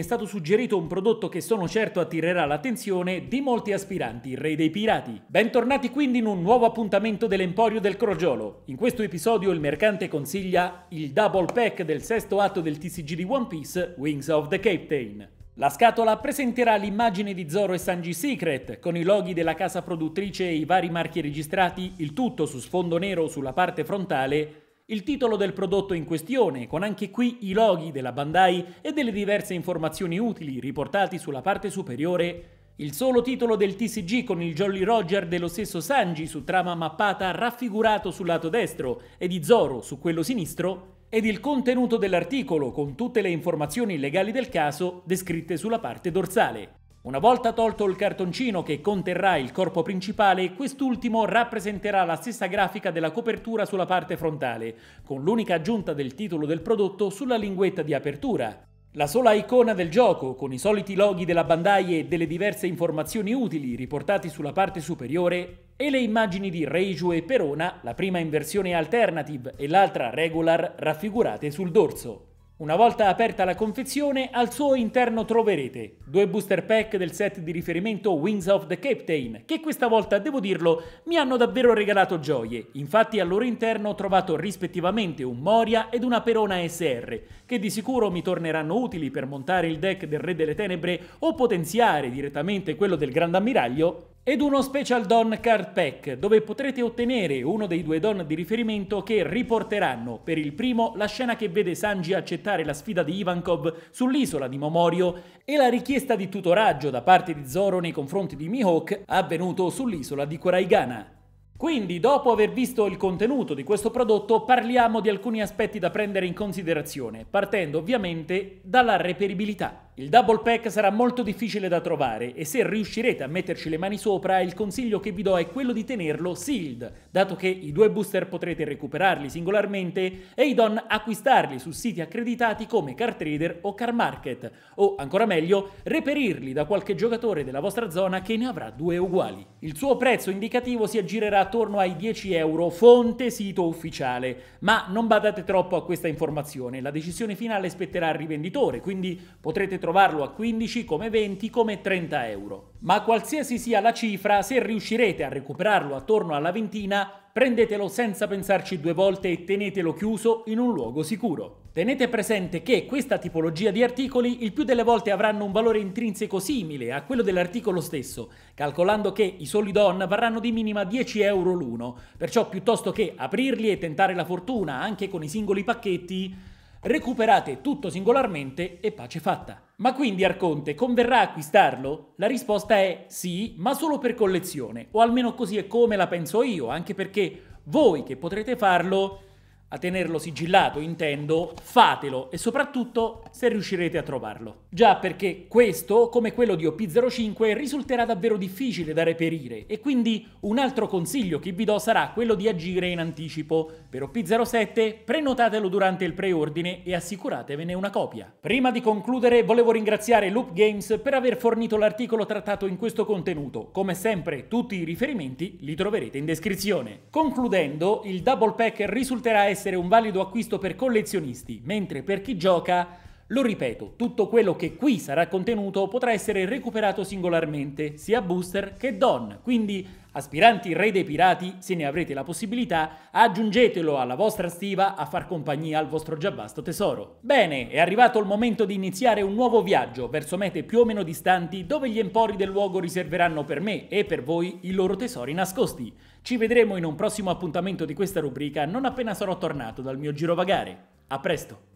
è stato suggerito un prodotto che sono certo attirerà l'attenzione di molti aspiranti re dei pirati. Bentornati quindi in un nuovo appuntamento dell'Emporio del Crogiolo. In questo episodio il mercante consiglia il double pack del sesto atto del TCG di One Piece, Wings of the Captain. La scatola presenterà l'immagine di Zoro e Sanji Secret, con i loghi della casa produttrice e i vari marchi registrati, il tutto su sfondo nero sulla parte frontale, il titolo del prodotto in questione, con anche qui i loghi della Bandai e delle diverse informazioni utili riportati sulla parte superiore, il solo titolo del TCG con il Jolly Roger dello stesso Sanji su trama mappata raffigurato sul lato destro e di Zoro su quello sinistro, ed il contenuto dell'articolo con tutte le informazioni legali del caso descritte sulla parte dorsale. Una volta tolto il cartoncino che conterrà il corpo principale, quest'ultimo rappresenterà la stessa grafica della copertura sulla parte frontale, con l'unica aggiunta del titolo del prodotto sulla linguetta di apertura. La sola icona del gioco, con i soliti loghi della Bandai e delle diverse informazioni utili riportati sulla parte superiore, e le immagini di Reiju e Perona, la prima in versione alternative e l'altra regular, raffigurate sul dorso. Una volta aperta la confezione, al suo interno troverete due booster pack del set di riferimento Wings of the Captain, che questa volta, devo dirlo, mi hanno davvero regalato gioie. Infatti al loro interno ho trovato rispettivamente un Moria ed una Perona SR, che di sicuro mi torneranno utili per montare il deck del Re delle Tenebre o potenziare direttamente quello del Grande Ammiraglio ed uno Special Don Card Pack, dove potrete ottenere uno dei due don di riferimento che riporteranno, per il primo, la scena che vede Sanji accettare la sfida di Ivankov sull'isola di Momorio e la richiesta di tutoraggio da parte di Zoro nei confronti di Mihawk avvenuto sull'isola di Koraigana. Quindi, dopo aver visto il contenuto di questo prodotto, parliamo di alcuni aspetti da prendere in considerazione, partendo ovviamente dalla reperibilità. Il double pack sarà molto difficile da trovare e se riuscirete a metterci le mani sopra il consiglio che vi do è quello di tenerlo sealed, dato che i due booster potrete recuperarli singolarmente e i don acquistarli su siti accreditati come Cartrader o Carmarket, o ancora meglio reperirli da qualche giocatore della vostra zona che ne avrà due uguali. Il suo prezzo indicativo si aggirerà attorno ai 10 euro, fonte sito ufficiale, ma non badate troppo a questa informazione, la decisione finale spetterà al rivenditore, quindi potrete trovare trovarlo a 15 come 20 come 30 euro. Ma qualsiasi sia la cifra, se riuscirete a recuperarlo attorno alla ventina, prendetelo senza pensarci due volte e tenetelo chiuso in un luogo sicuro. Tenete presente che questa tipologia di articoli il più delle volte avranno un valore intrinseco simile a quello dell'articolo stesso, calcolando che i soli don varranno di minima 10 euro l'uno, perciò piuttosto che aprirli e tentare la fortuna anche con i singoli pacchetti, Recuperate tutto singolarmente e pace fatta. Ma quindi Arconte converrà acquistarlo? La risposta è sì, ma solo per collezione, o almeno così è come la penso io, anche perché voi che potrete farlo a tenerlo sigillato, intendo, fatelo e soprattutto se riuscirete a trovarlo. Già perché questo, come quello di OP05, risulterà davvero difficile da reperire e quindi un altro consiglio che vi do sarà quello di agire in anticipo. Per OP07 prenotatelo durante il preordine e assicuratevene una copia. Prima di concludere volevo ringraziare Loop Games per aver fornito l'articolo trattato in questo contenuto. Come sempre tutti i riferimenti li troverete in descrizione. Concludendo, il Double Pack risulterà essere essere un valido acquisto per collezionisti, mentre per chi gioca lo ripeto, tutto quello che qui sarà contenuto potrà essere recuperato singolarmente, sia Booster che Don, quindi aspiranti re dei pirati, se ne avrete la possibilità, aggiungetelo alla vostra stiva a far compagnia al vostro già vasto tesoro. Bene, è arrivato il momento di iniziare un nuovo viaggio verso mete più o meno distanti dove gli empori del luogo riserveranno per me e per voi i loro tesori nascosti. Ci vedremo in un prossimo appuntamento di questa rubrica non appena sarò tornato dal mio girovagare. A presto!